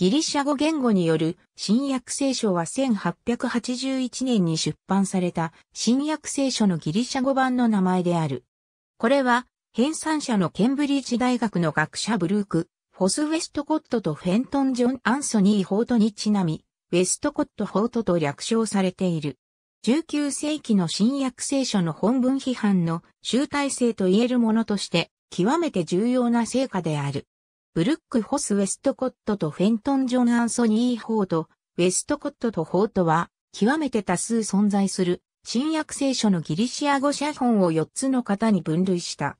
ギリシャ語言語による新約聖書は1881年に出版された新約聖書のギリシャ語版の名前である。これは編纂者のケンブリッジ大学の学者ブルーク、フォス・ウェストコットとフェントン・ジョン・アンソニー・ホートにちなみ、ウェストコット・ホートと略称されている。19世紀の新約聖書の本文批判の集大成と言えるものとして、極めて重要な成果である。ブルック・ホス・ウェストコットとフェントン・ジョン・アンソニー・ホート、ウェストコットとホートは、極めて多数存在する、新約聖書のギリシア語写本を4つの型に分類した。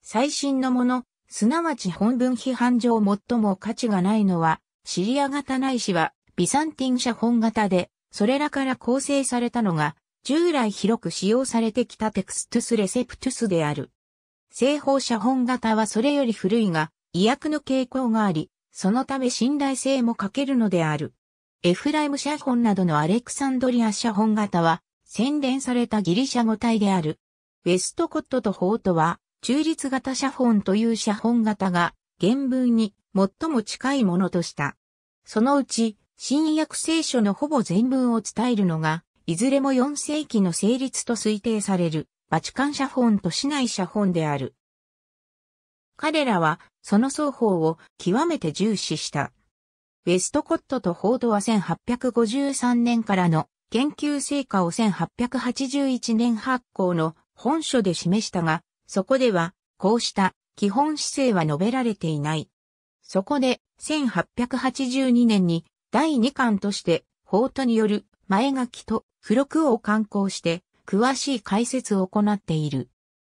最新のもの、すなわち本文批判上最も価値がないのは、シリア型ないしは、ビサンティン写本型で、それらから構成されたのが、従来広く使用されてきたテクストゥスレセプトゥスである。西方写本型はそれより古いが、医薬の傾向があり、そのため信頼性も欠けるのである。エフライム写本などのアレクサンドリア写本型は、洗練されたギリシャ語体である。ウェストコットとホートは、中立型写本という写本型が、原文に最も近いものとした。そのうち、新約聖書のほぼ全文を伝えるのが、いずれも4世紀の成立と推定される、バチカン写本と市内写本である。彼らは、その双方を極めて重視した。ウェストコットとフォードは1853年からの研究成果を1881年発行の本書で示したが、そこではこうした基本姿勢は述べられていない。そこで1882年に第2巻としてフォートによる前書きと付録を刊行して詳しい解説を行っている。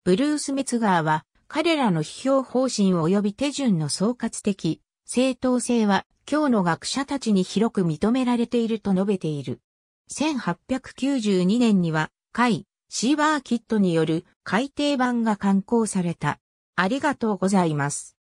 ブルース・メツガーは彼らの批評方針及び手順の総括的正当性は今日の学者たちに広く認められていると述べている。1892年には、海、シーバーキットによる改訂版が刊行された。ありがとうございます。